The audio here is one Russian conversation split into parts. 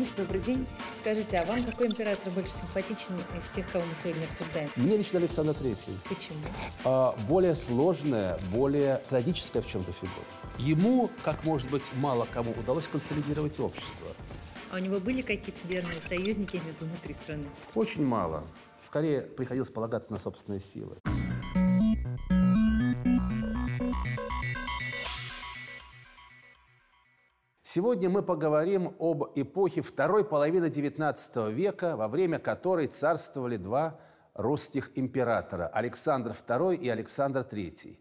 Леонидович, добрый день. Скажите, а вам какой император больше симпатичен из тех, кого мы сегодня обсуждаем? Мне лично Александр Третий. Почему? А, более сложная, более трагическая в чем-то фигура. Ему, как может быть, мало кому удалось консолидировать общество. А у него были какие-то верные союзники внутри страны? Очень мало. Скорее приходилось полагаться на собственные силы. Сегодня мы поговорим об эпохе второй половины XIX века, во время которой царствовали два русских императора – Александр II и Александр III.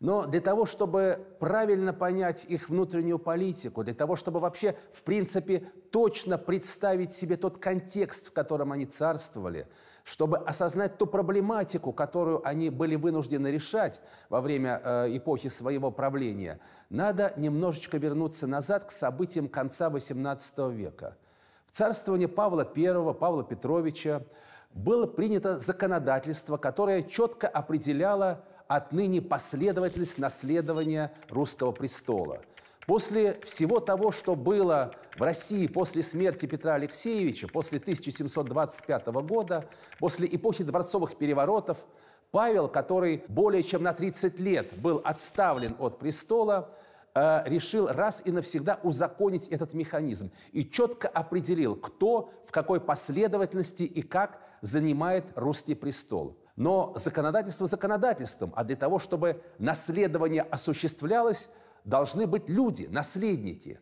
Но для того, чтобы правильно понять их внутреннюю политику, для того, чтобы вообще, в принципе, точно представить себе тот контекст, в котором они царствовали – чтобы осознать ту проблематику, которую они были вынуждены решать во время э, эпохи своего правления, надо немножечко вернуться назад к событиям конца XVIII века. В царствовании Павла I, Павла Петровича было принято законодательство, которое четко определяло отныне последовательность наследования русского престола – После всего того, что было в России после смерти Петра Алексеевича, после 1725 года, после эпохи дворцовых переворотов, Павел, который более чем на 30 лет был отставлен от престола, э, решил раз и навсегда узаконить этот механизм и четко определил, кто в какой последовательности и как занимает русский престол. Но законодательство законодательством, а для того, чтобы наследование осуществлялось, должны быть люди, наследники.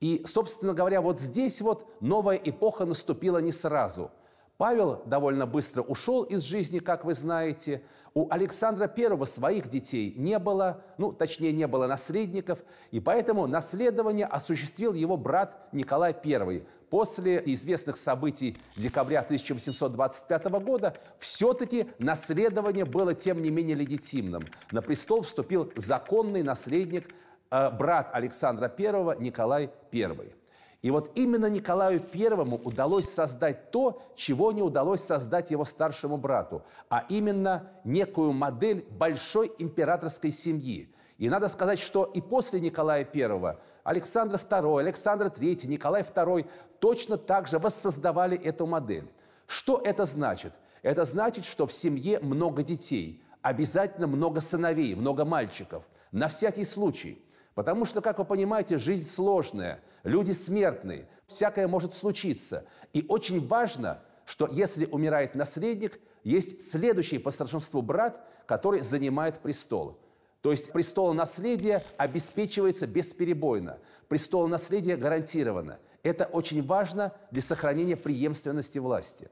И, собственно говоря, вот здесь вот новая эпоха наступила не сразу. Павел довольно быстро ушел из жизни, как вы знаете. У Александра I своих детей не было, ну, точнее, не было наследников, и поэтому наследование осуществил его брат Николай I. После известных событий декабря 1825 года все-таки наследование было тем не менее легитимным. На престол вступил законный наследник Э, брат Александра I Николай I. И вот именно Николаю I удалось создать то, чего не удалось создать его старшему брату, а именно некую модель большой императорской семьи. И надо сказать, что и после Николая I, Александра II, Александр III, Николай II точно так же воссоздавали эту модель. Что это значит? Это значит, что в семье много детей, обязательно много сыновей, много мальчиков, на всякий случай – Потому что, как вы понимаете, жизнь сложная, люди смертные, всякое может случиться. И очень важно, что если умирает наследник, есть следующий по старшинству брат, который занимает престол. То есть престол наследия обеспечивается бесперебойно. Престол наследия гарантированно. Это очень важно для сохранения преемственности власти.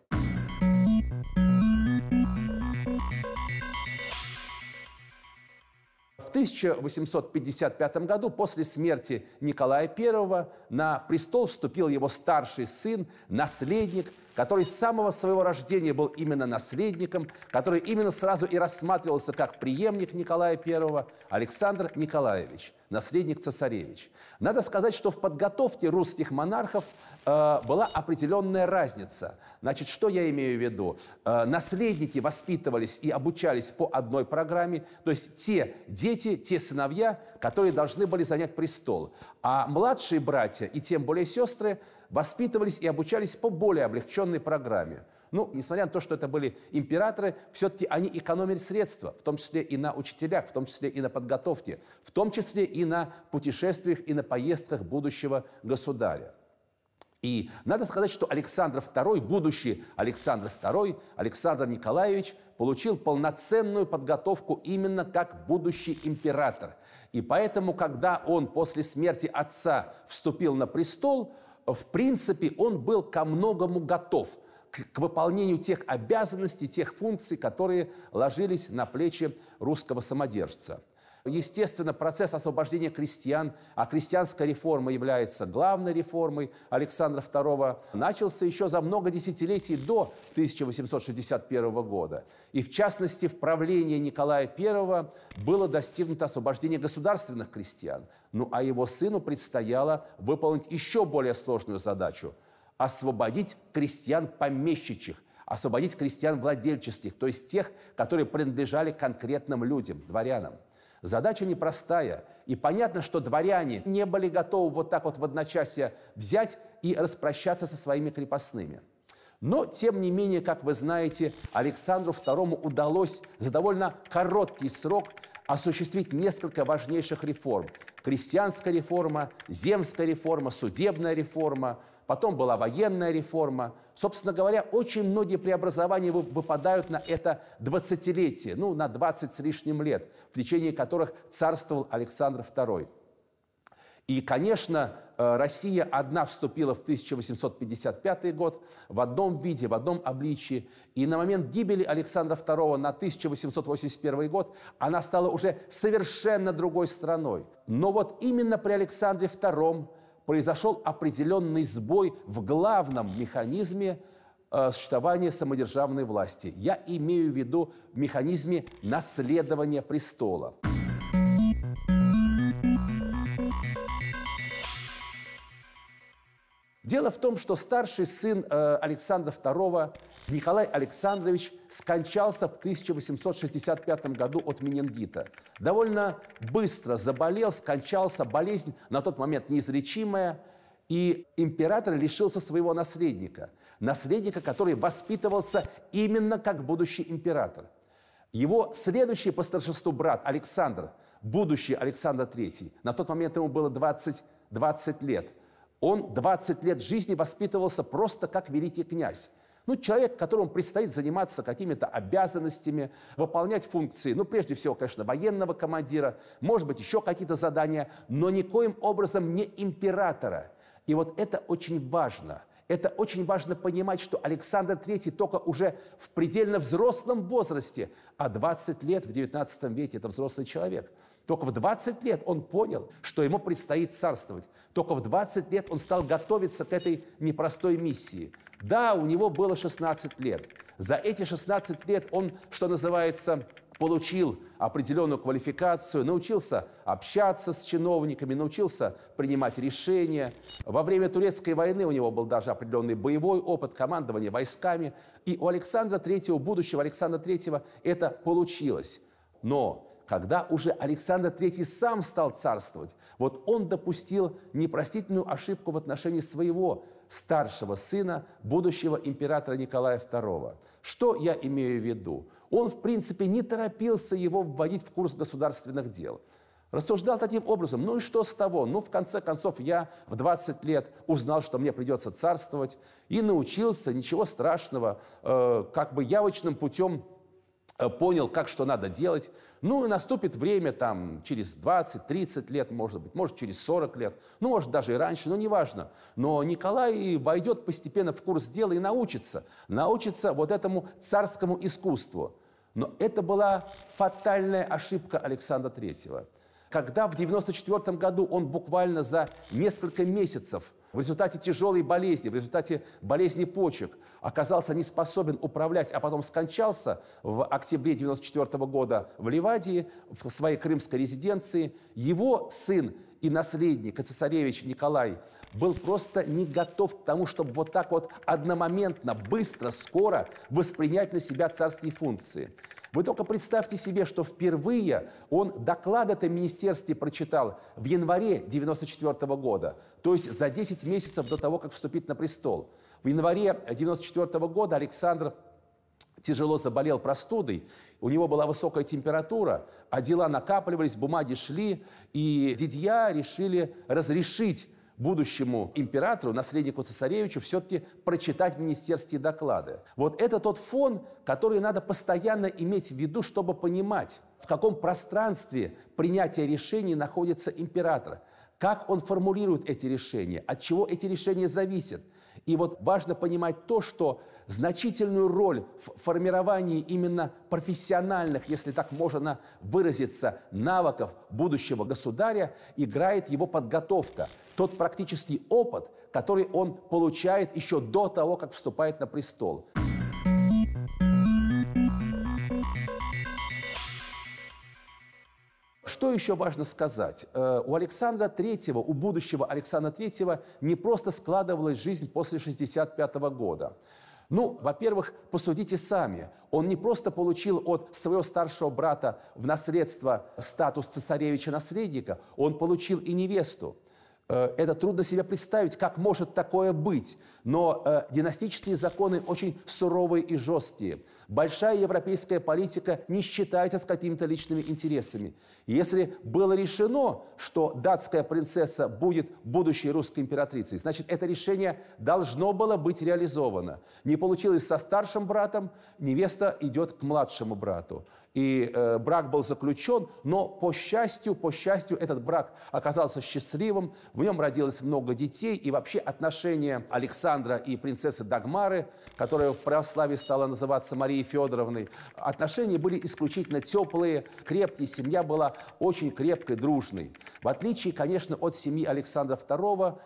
1855 году после смерти Николая I на престол вступил его старший сын, наследник – который с самого своего рождения был именно наследником, который именно сразу и рассматривался как преемник Николая I, Александр Николаевич, наследник цесаревич. Надо сказать, что в подготовке русских монархов э, была определенная разница. Значит, что я имею в виду? Э, наследники воспитывались и обучались по одной программе, то есть те дети, те сыновья, которые должны были занять престол. А младшие братья и тем более сестры – воспитывались и обучались по более облегченной программе. Ну, несмотря на то, что это были императоры, все-таки они экономили средства, в том числе и на учителях, в том числе и на подготовке, в том числе и на путешествиях и на поездках будущего государя. И надо сказать, что Александр II, будущий Александр II, Александр Николаевич, получил полноценную подготовку именно как будущий император. И поэтому, когда он после смерти отца вступил на престол, в принципе, он был ко многому готов к, к выполнению тех обязанностей, тех функций, которые ложились на плечи русского самодержца – Естественно, процесс освобождения крестьян, а крестьянская реформа является главной реформой Александра II, начался еще за много десятилетий до 1861 года. И в частности, в правлении Николая I было достигнуто освобождение государственных крестьян. Ну а его сыну предстояло выполнить еще более сложную задачу – освободить крестьян помещичьих, освободить крестьян владельческих, то есть тех, которые принадлежали конкретным людям, дворянам. Задача непростая. И понятно, что дворяне не были готовы вот так вот в одночасье взять и распрощаться со своими крепостными. Но, тем не менее, как вы знаете, Александру II удалось за довольно короткий срок осуществить несколько важнейших реформ. Крестьянская реформа, земская реформа, судебная реформа – потом была военная реформа. Собственно говоря, очень многие преобразования выпадают на это 20-летие, ну, на 20 с лишним лет, в течение которых царствовал Александр II. И, конечно, э, Россия одна вступила в 1855 год в одном виде, в одном обличии. И на момент гибели Александра II на 1881 год она стала уже совершенно другой страной. Но вот именно при Александре II произошел определенный сбой в главном механизме э, существования самодержавной власти. Я имею в виду механизме наследования престола. Дело в том, что старший сын э, Александра II, Николай Александрович, скончался в 1865 году от менингита. Довольно быстро заболел, скончался, болезнь на тот момент неизлечимая, и император лишился своего наследника, наследника, который воспитывался именно как будущий император. Его следующий по старшинству брат Александр, будущий Александр III, на тот момент ему было 20, 20 лет – он 20 лет жизни воспитывался просто как великий князь. Ну, человек, которому предстоит заниматься какими-то обязанностями, выполнять функции, ну, прежде всего, конечно, военного командира, может быть, еще какие-то задания, но никоим образом не императора. И вот это очень важно. Это очень важно понимать, что Александр III только уже в предельно взрослом возрасте, а 20 лет в XIX веке – это взрослый человек. Только в 20 лет он понял, что ему предстоит царствовать. Только в 20 лет он стал готовиться к этой непростой миссии. Да, у него было 16 лет. За эти 16 лет он, что называется, получил определенную квалификацию, научился общаться с чиновниками, научился принимать решения. Во время турецкой войны у него был даже определенный боевой опыт командования войсками. И у Александра III, будущего Александра III, это получилось. Но когда уже Александр III сам стал царствовать, вот он допустил непростительную ошибку в отношении своего старшего сына, будущего императора Николая II. Что я имею в виду? Он, в принципе, не торопился его вводить в курс государственных дел. Рассуждал таким образом, ну и что с того? Ну, в конце концов, я в 20 лет узнал, что мне придется царствовать, и научился, ничего страшного, э, как бы явочным путем Э, понял, как что надо делать. Ну и наступит время там через 20-30 лет, может быть, может через 40 лет, ну может даже и раньше, но неважно. Но Николай войдет постепенно в курс дела и научится, научится вот этому царскому искусству. Но это была фатальная ошибка Александра Третьего. Когда в 1994 году он буквально за несколько месяцев в результате тяжелой болезни, в результате болезни почек оказался не способен управлять, а потом скончался в октябре 1994 года в Ливадии, в своей крымской резиденции, его сын и наследник, цесаревич Николай, был просто не готов к тому, чтобы вот так вот одномоментно, быстро, скоро воспринять на себя царские функции. Вы только представьте себе, что впервые он доклад о министерстве прочитал в январе 94 -го года, то есть за 10 месяцев до того, как вступить на престол. В январе 94 -го года Александр тяжело заболел простудой, у него была высокая температура, а дела накапливались, бумаги шли, и дядья решили разрешить будущему императору, наследнику цесаревичу, все-таки прочитать министерские доклады. Вот это тот фон, который надо постоянно иметь в виду, чтобы понимать, в каком пространстве принятия решений находится император, как он формулирует эти решения, от чего эти решения зависят. И вот важно понимать то, что значительную роль в формировании именно профессиональных, если так можно выразиться, навыков будущего государя играет его подготовка, тот практический опыт, который он получает еще до того, как вступает на престол. Что еще важно сказать? Э, у Александра Третьего, у будущего Александра Третьего не просто складывалась жизнь после 1965 года. Ну, во-первых, посудите сами. Он не просто получил от своего старшего брата в наследство статус цесаревича-наследника, он получил и невесту. Э, это трудно себе представить, как может такое быть. Но э, династические законы очень суровые и жесткие. Большая европейская политика не считается с какими-то личными интересами. Если было решено, что датская принцесса будет будущей русской императрицей, значит, это решение должно было быть реализовано. Не получилось со старшим братом, невеста идет к младшему брату и э, брак был заключен, но по счастью, по счастью, этот брак оказался счастливым, в нем родилось много детей, и вообще отношения Александра и принцессы Дагмары, которая в православии стала называться Марией Федоровной, отношения были исключительно теплые, крепкие, семья была очень крепкой, дружной. В отличие, конечно, от семьи Александра II,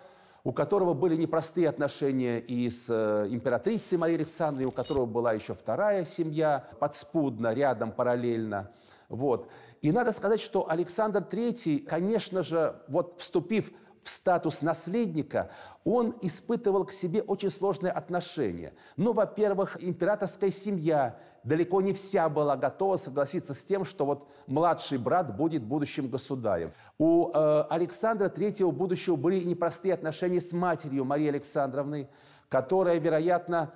у которого были непростые отношения и с э, императрицей Марией Александровной, у которого была еще вторая семья, подспудно, рядом, параллельно. Вот. И надо сказать, что Александр III, конечно же, вот вступив в статус наследника, он испытывал к себе очень сложные отношения. Ну, во-первых, императорская семья далеко не вся была готова согласиться с тем, что вот младший брат будет будущим государем. У э, Александра III будущего были непростые отношения с матерью Марии Александровны, которая, вероятно,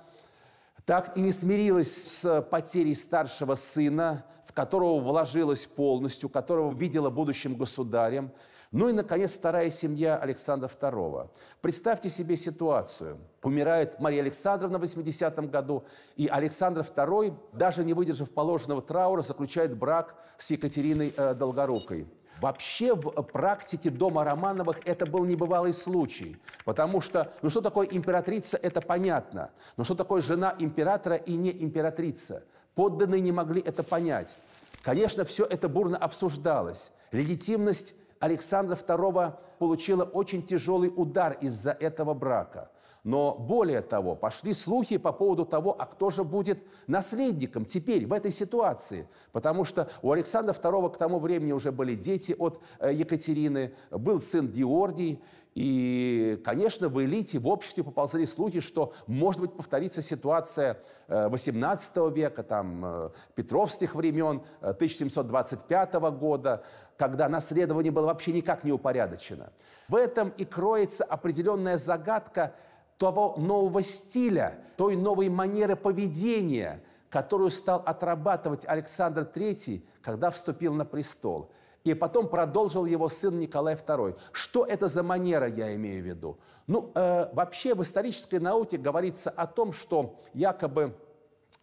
так и не смирилась с потерей старшего сына, в которого вложилась полностью, которого видела будущим государем. Ну и, наконец, вторая семья Александра II. Представьте себе ситуацию. Умирает Мария Александровна в 80-м году, и Александр II, даже не выдержав положенного траура, заключает брак с Екатериной э, Долгорукой. Вообще в практике дома Романовых это был небывалый случай, потому что, ну что такое императрица, это понятно, но что такое жена императора и не императрица? Подданные не могли это понять. Конечно, все это бурно обсуждалось. Легитимность Александра II получила очень тяжелый удар из-за этого брака. Но более того, пошли слухи по поводу того, а кто же будет наследником теперь в этой ситуации. Потому что у Александра II к тому времени уже были дети от э, Екатерины, был сын Диордий. И, конечно, в элите, в обществе поползли слухи, что, может быть, повторится ситуация 18 э, века, там, э, петровских времен, 1725 года, когда наследование было вообще никак не упорядочено. В этом и кроется определенная загадка того нового стиля, той новой манеры поведения, которую стал отрабатывать Александр III, когда вступил на престол. И потом продолжил его сын Николай II. Что это за манера, я имею в виду? Ну, э, вообще в исторической науке говорится о том, что якобы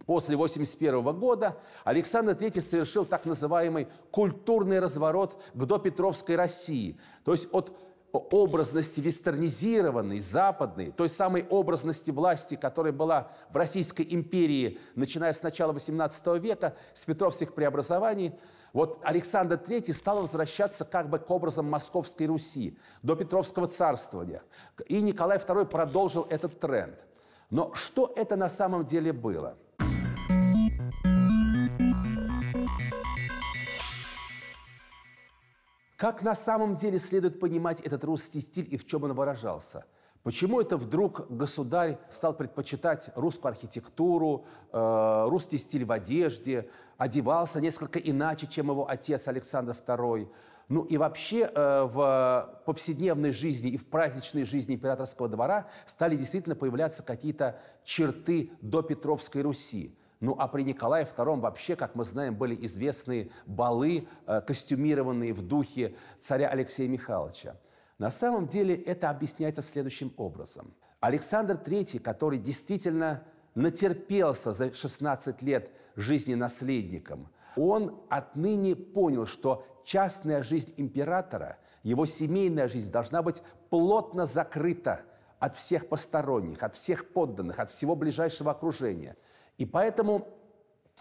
После 1981 года Александр III совершил так называемый культурный разворот к допетровской России, то есть от образности вестернизированной, западной, той самой образности власти, которая была в Российской империи, начиная с начала XVIII века, с петровских преобразований, вот Александр III стал возвращаться как бы к образам Московской Руси, до Петровского царствования. И Николай II продолжил этот тренд. Но что это на самом деле было? Как на самом деле следует понимать этот русский стиль и в чем он выражался? Почему это вдруг государь стал предпочитать русскую архитектуру, э, русский стиль в одежде, одевался несколько иначе, чем его отец Александр II? Ну и вообще э, в повседневной жизни и в праздничной жизни императорского двора стали действительно появляться какие-то черты до Петровской Руси. Ну а при Николае II вообще, как мы знаем, были известны балы, э, костюмированные в духе царя Алексея Михайловича. На самом деле это объясняется следующим образом. Александр III, который действительно натерпелся за 16 лет жизни наследником, он отныне понял, что частная жизнь императора, его семейная жизнь должна быть плотно закрыта от всех посторонних, от всех подданных, от всего ближайшего окружения – и поэтому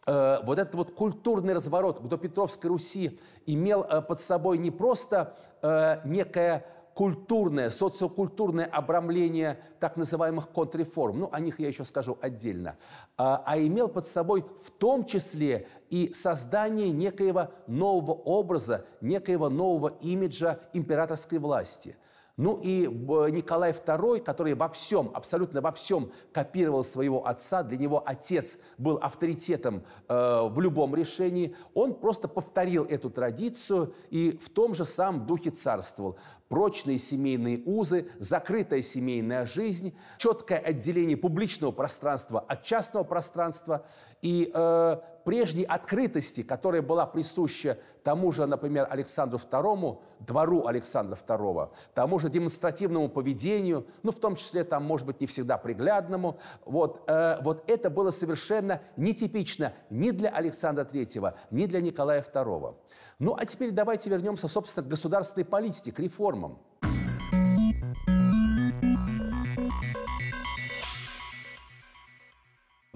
э, вот этот вот культурный разворот до Петровской Руси имел э, под собой не просто э, некое культурное, социокультурное обрамление так называемых контрреформ, ну, о них я еще скажу отдельно, а, а имел под собой в том числе и создание некоего нового образа, некоего нового имиджа императорской власти. Ну и э, Николай II, который во всем, абсолютно во всем копировал своего отца, для него отец был авторитетом э, в любом решении, он просто повторил эту традицию и в том же самом духе царствовал. Прочные семейные узы, закрытая семейная жизнь, четкое отделение публичного пространства от частного пространства – и э, прежней открытости, которая была присуща тому же, например, Александру II, двору Александра II, тому же демонстративному поведению, ну, в том числе, там, может быть, не всегда приглядному, вот, э, вот это было совершенно нетипично ни для Александра III, ни для Николая II. Ну, а теперь давайте вернемся, собственно, к государственной политике, к реформам.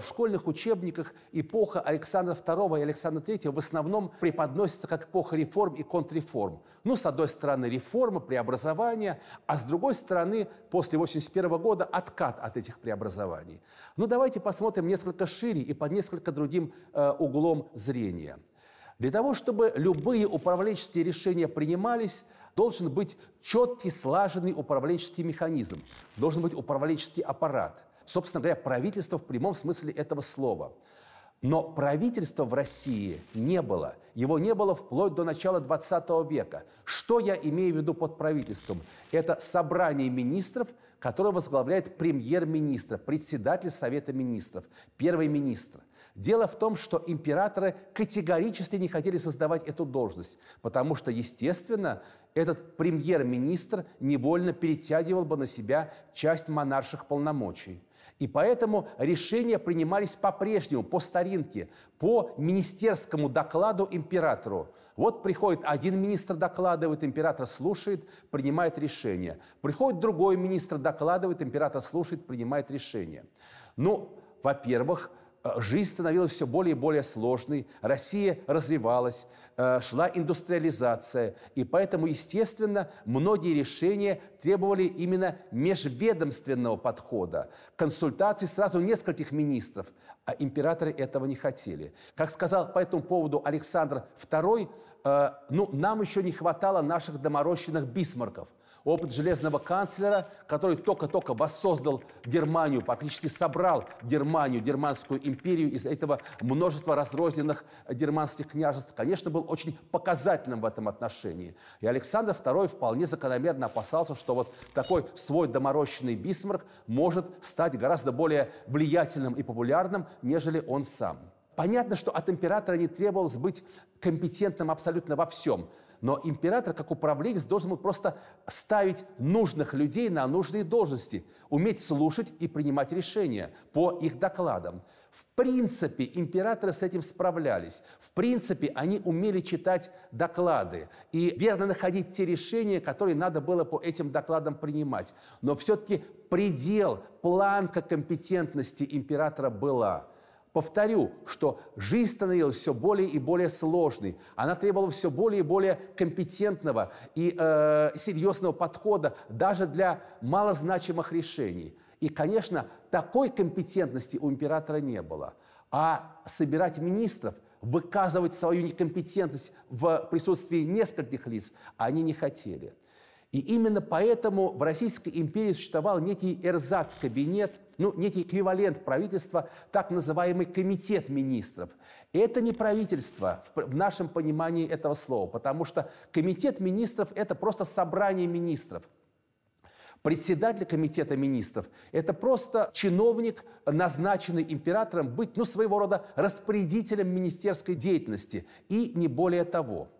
в школьных учебниках эпоха Александра II и Александра III в основном преподносится как эпоха реформ и контрреформ. Ну, с одной стороны, реформа, преобразование, а с другой стороны, после 1981 года откат от этих преобразований. Но ну, давайте посмотрим несколько шире и под несколько другим э, углом зрения. Для того, чтобы любые управленческие решения принимались, должен быть четкий, слаженный управленческий механизм, должен быть управленческий аппарат – собственно говоря, правительство в прямом смысле этого слова. Но правительства в России не было. Его не было вплоть до начала 20 века. Что я имею в виду под правительством? Это собрание министров, которое возглавляет премьер-министр, председатель Совета министров, первый министр. Дело в том, что императоры категорически не хотели создавать эту должность, потому что, естественно, этот премьер-министр невольно перетягивал бы на себя часть монарших полномочий. И поэтому решения принимались по-прежнему, по старинке, по министерскому докладу императору. Вот приходит один министр докладывает, император слушает, принимает решение. Приходит другой министр докладывает, император слушает, принимает решение. Ну, во-первых, Э, жизнь становилась все более и более сложной, Россия развивалась, э, шла индустриализация, и поэтому, естественно, многие решения требовали именно межведомственного подхода, консультаций сразу нескольких министров, а императоры этого не хотели. Как сказал по этому поводу Александр II, э, ну, нам еще не хватало наших доморощенных бисмарков – Опыт железного канцлера, который только-только воссоздал Германию, практически собрал Германию, Германскую империю из этого множества разрозненных германских княжеств, конечно, был очень показательным в этом отношении. И Александр II вполне закономерно опасался, что вот такой свой доморощенный Бисмарк может стать гораздо более влиятельным и популярным, нежели он сам. Понятно, что от императора не требовалось быть компетентным абсолютно во всем – но император, как управленец, должен был просто ставить нужных людей на нужные должности, уметь слушать и принимать решения по их докладам. В принципе, императоры с этим справлялись. В принципе, они умели читать доклады и верно находить те решения, которые надо было по этим докладам принимать. Но все-таки предел, планка компетентности императора была – Повторю, что жизнь становилась все более и более сложной. Она требовала все более и более компетентного и э, серьезного подхода даже для малозначимых решений. И, конечно, такой компетентности у императора не было. А собирать министров, выказывать свою некомпетентность в присутствии нескольких лиц они не хотели. И именно поэтому в Российской империи существовал некий эрзац-кабинет, ну, некий эквивалент правительства, так называемый комитет министров. Это не правительство в нашем понимании этого слова, потому что комитет министров – это просто собрание министров. Председатель комитета министров – это просто чиновник, назначенный императором быть, ну, своего рода распорядителем министерской деятельности, и не более того –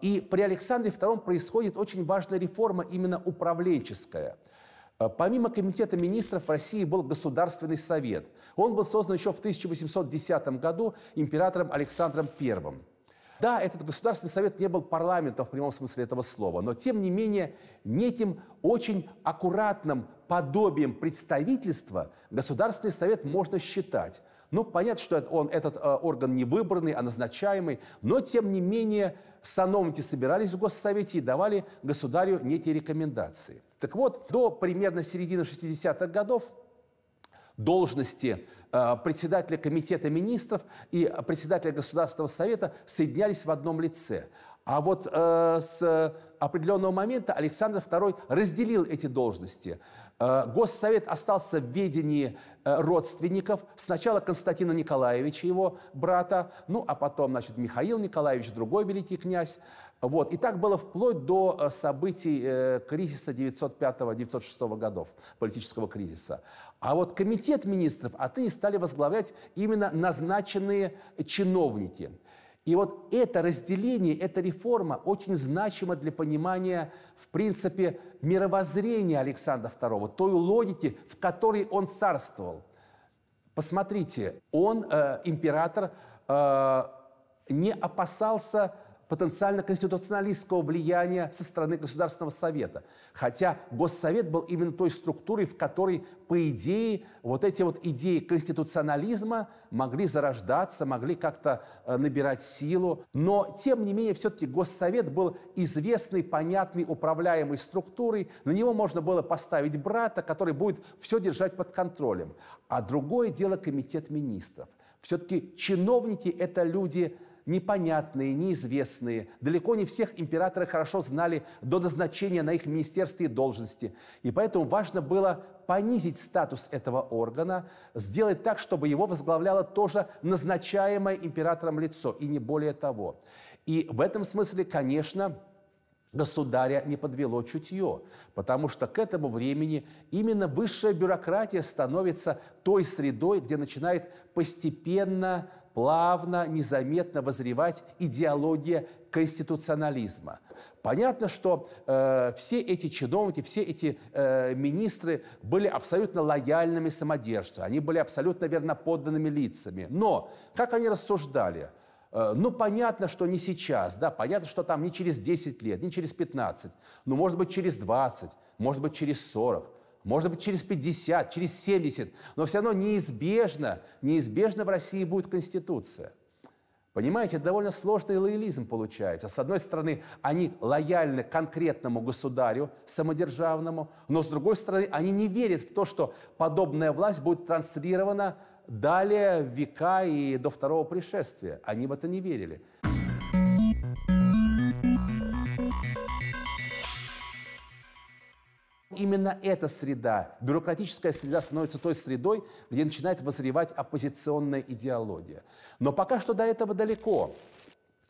и при Александре II происходит очень важная реформа, именно управленческая. Э, помимо комитета министров в России был Государственный совет. Он был создан еще в 1810 году императором Александром I. Да, этот Государственный совет не был парламентом в прямом смысле этого слова, но тем не менее неким очень аккуратным подобием представительства Государственный совет можно считать. Ну, понятно, что он, этот э, орган не выбранный, а назначаемый, но, тем не менее, сановники собирались в Госсовете и давали государю некие рекомендации. Так вот, до примерно середины 60-х годов должности э, председателя комитета министров и председателя Государственного совета соединялись в одном лице. А вот э, с определенного момента Александр II разделил эти должности. Э, Госсовет остался в ведении э, родственников. Сначала Константина Николаевича, его брата, ну, а потом, значит, Михаил Николаевич, другой великий князь. Вот. И так было вплоть до э, событий кризиса 905-906 годов, политического кризиса. А вот комитет министров а ты, стали возглавлять именно назначенные чиновники – и вот это разделение, эта реформа очень значима для понимания, в принципе, мировоззрения Александра II, той логики, в которой он царствовал. Посмотрите, он, э, император, э, не опасался потенциально конституционалистского влияния со стороны Государственного Совета. Хотя Госсовет был именно той структурой, в которой, по идее, вот эти вот идеи конституционализма могли зарождаться, могли как-то э, набирать силу. Но, тем не менее, все-таки Госсовет был известной, понятной, управляемой структурой. На него можно было поставить брата, который будет все держать под контролем. А другое дело комитет министров. Все-таки чиновники – это люди непонятные, неизвестные. Далеко не всех императоры хорошо знали до назначения на их министерстве должности. И поэтому важно было понизить статус этого органа, сделать так, чтобы его возглавляло тоже назначаемое императором лицо, и не более того. И в этом смысле, конечно, государя не подвело чутье, потому что к этому времени именно высшая бюрократия становится той средой, где начинает постепенно плавно, незаметно возревать идеология конституционализма. Понятно, что э, все эти чиновники, все эти э, министры были абсолютно лояльными самодержству, они были абсолютно верноподданными лицами. Но как они рассуждали? Э, ну, понятно, что не сейчас, да, понятно, что там не через 10 лет, не через 15, но, может быть, через 20, может быть, через 40 может быть, через 50, через 70, но все равно неизбежно, неизбежно в России будет Конституция. Понимаете, довольно сложный лоялизм получается. С одной стороны, они лояльны конкретному государю самодержавному, но с другой стороны, они не верят в то, что подобная власть будет транслирована далее века и до второго пришествия. Они в это не верили. именно эта среда, бюрократическая среда становится той средой, где начинает возревать оппозиционная идеология. Но пока что до этого далеко.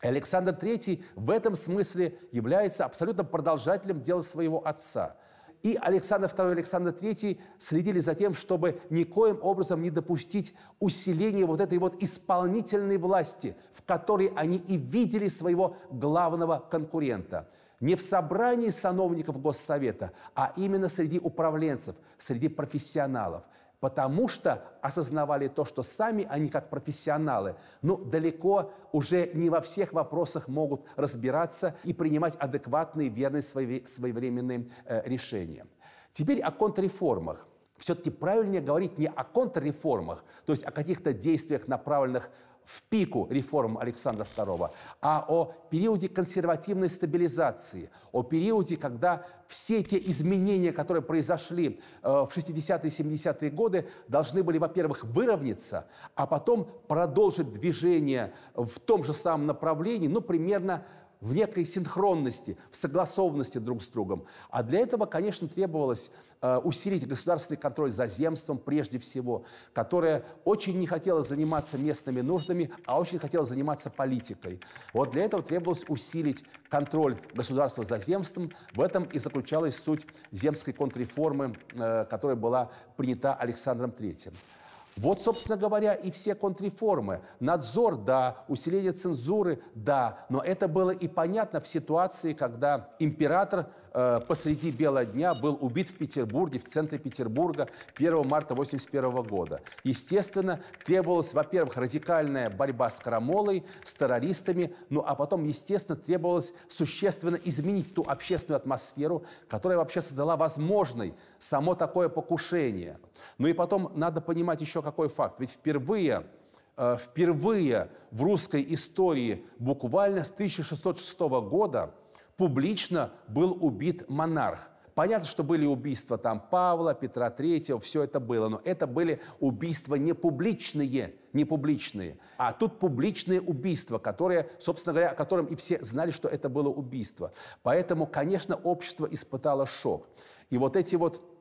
Александр III в этом смысле является абсолютно продолжателем дела своего отца. И Александр II и Александр III следили за тем, чтобы никоим образом не допустить усиления вот этой вот исполнительной власти, в которой они и видели своего главного конкурента – не в собрании сановников Госсовета, а именно среди управленцев, среди профессионалов, потому что осознавали то, что сами они как профессионалы, ну, далеко уже не во всех вопросах могут разбираться и принимать адекватные, верные, своевременные э, решения. Теперь о контрреформах. Все-таки правильнее говорить не о контрреформах, то есть о каких-то действиях, направленных в пику реформ Александра II, а о периоде консервативной стабилизации, о периоде, когда все те изменения, которые произошли э, в 60-е и 70-е годы, должны были, во-первых, выровняться, а потом продолжить движение в том же самом направлении, ну, примерно в некой синхронности, в согласованности друг с другом. А для этого, конечно, требовалось э, усилить государственный контроль за земством прежде всего, которое очень не хотело заниматься местными нуждами, а очень хотело заниматься политикой. Вот для этого требовалось усилить контроль государства за земством. В этом и заключалась суть земской контрреформы, э, которая была принята Александром III. Вот, собственно говоря, и все контрреформы. Надзор, да, усиление цензуры, да, но это было и понятно в ситуации, когда император э, посреди бела дня был убит в Петербурге, в центре Петербурга 1 марта 1981 года. Естественно, требовалась, во-первых, радикальная борьба с крамолой, с террористами, ну а потом, естественно, требовалось существенно изменить ту общественную атмосферу, которая вообще создала возможной само такое покушение – ну и потом надо понимать еще какой факт. Ведь впервые э, впервые в русской истории буквально с 1606 года публично был убит монарх. Понятно, что были убийства там Павла, Петра III, все это было, но это были убийства не публичные, не публичные, а тут публичные убийства, которые, собственно говоря, о котором и все знали, что это было убийство. Поэтому, конечно, общество испытало шок. И вот эти вот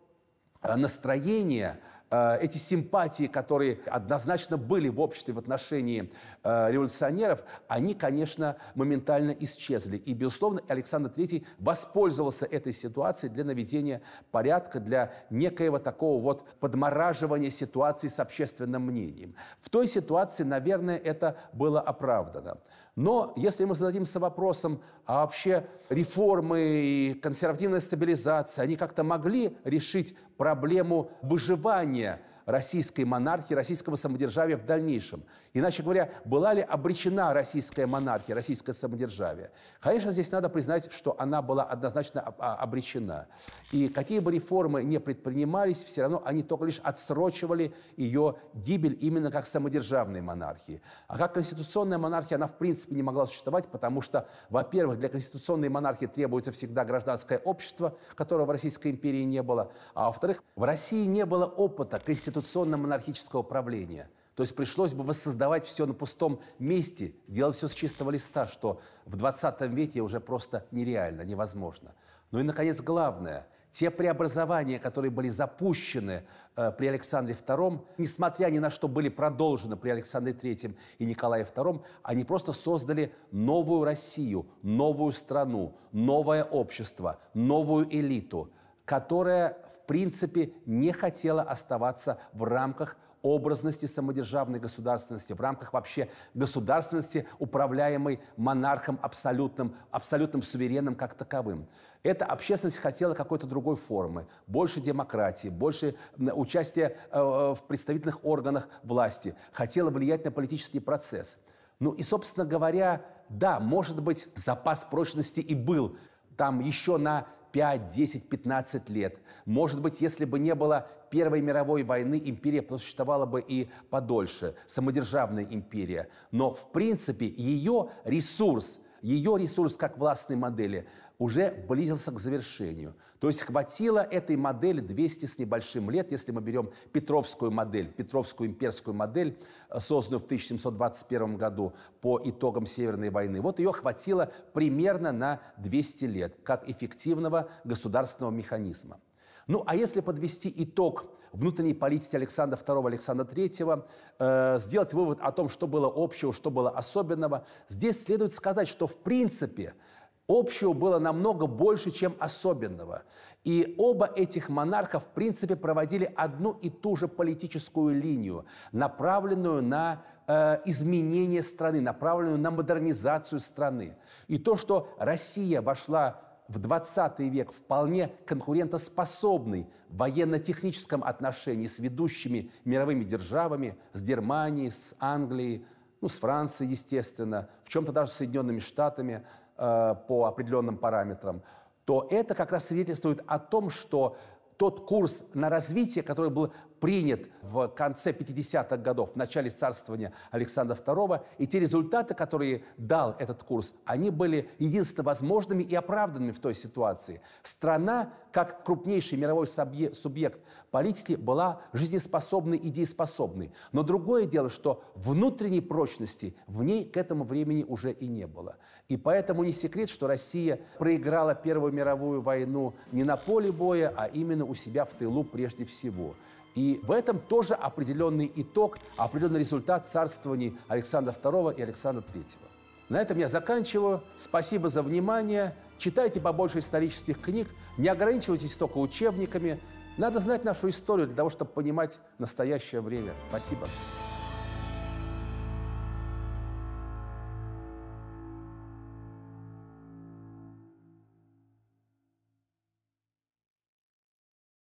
Э, Настроения, э, эти симпатии, которые однозначно были в обществе в отношении э, революционеров, они, конечно, моментально исчезли. И, безусловно, Александр III воспользовался этой ситуацией для наведения порядка, для некоего такого вот подмораживания ситуации с общественным мнением. В той ситуации, наверное, это было оправдано. Но если мы зададимся вопросом, а вообще реформы и консервативная стабилизация, они как-то могли решить проблему выживания – российской монархии, российского самодержавия в дальнейшем. Иначе говоря, была ли обречена российская монархия, российское самодержавие? Конечно, здесь надо признать, что она была однозначно а, обречена. И какие бы реформы не предпринимались, все равно они только лишь отсрочивали ее гибель именно как самодержавной монархии. А как конституционная монархия, она в принципе не могла существовать, потому что, во-первых, для конституционной монархии требуется всегда гражданское общество, которого в Российской империи не было, а во-вторых, в России не было опыта конституционной конституционно-монархического правления. То есть пришлось бы воссоздавать все на пустом месте, делать все с чистого листа, что в 20 веке уже просто нереально, невозможно. Ну и, наконец, главное, те преобразования, которые были запущены э, при Александре II, несмотря ни на что были продолжены при Александре III и Николае II, они просто создали новую Россию, новую страну, новое общество, новую элиту – которая, в принципе, не хотела оставаться в рамках образности самодержавной государственности, в рамках вообще государственности, управляемой монархом абсолютным, абсолютным суверенным как таковым. Эта общественность хотела какой-то другой формы, больше демократии, больше участия э, в представительных органах власти, хотела влиять на политический процесс. Ну и, собственно говоря, да, может быть, запас прочности и был там еще на 5, 10, 15 лет. Может быть, если бы не было Первой мировой войны, империя просуществовала бы и подольше, самодержавная империя. Но, в принципе, ее ресурс, ее ресурс как властной модели – уже близился к завершению. То есть хватило этой модели 200 с небольшим лет, если мы берем Петровскую модель, Петровскую имперскую модель, э, созданную в 1721 году по итогам Северной войны. Вот ее хватило примерно на 200 лет, как эффективного государственного механизма. Ну, а если подвести итог внутренней политики Александра II, Александра III, э, сделать вывод о том, что было общего, что было особенного, здесь следует сказать, что в принципе Общего было намного больше, чем особенного. И оба этих монарха, в принципе, проводили одну и ту же политическую линию, направленную на э, изменение страны, направленную на модернизацию страны. И то, что Россия вошла в 20 век вполне конкурентоспособной в военно-техническом отношении с ведущими мировыми державами, с Германией, с Англией, ну, с Францией, естественно, в чем-то даже с Соединенными Штатами – Э, по определенным параметрам, то это как раз свидетельствует о том, что тот курс на развитие, который был принят в конце 50-х годов, в начале царствования Александра II, и те результаты, которые дал этот курс, они были единственно возможными и оправданными в той ситуации. Страна, как крупнейший мировой субъект политики, была жизнеспособной и дееспособной. Но другое дело, что внутренней прочности в ней к этому времени уже и не было. И поэтому не секрет, что Россия проиграла Первую мировую войну не на поле боя, а именно у себя в тылу прежде всего – и в этом тоже определенный итог, определенный результат царствований Александра II и Александра III. На этом я заканчиваю. Спасибо за внимание. Читайте побольше исторических книг. Не ограничивайтесь только учебниками. Надо знать нашу историю для того, чтобы понимать настоящее время. Спасибо.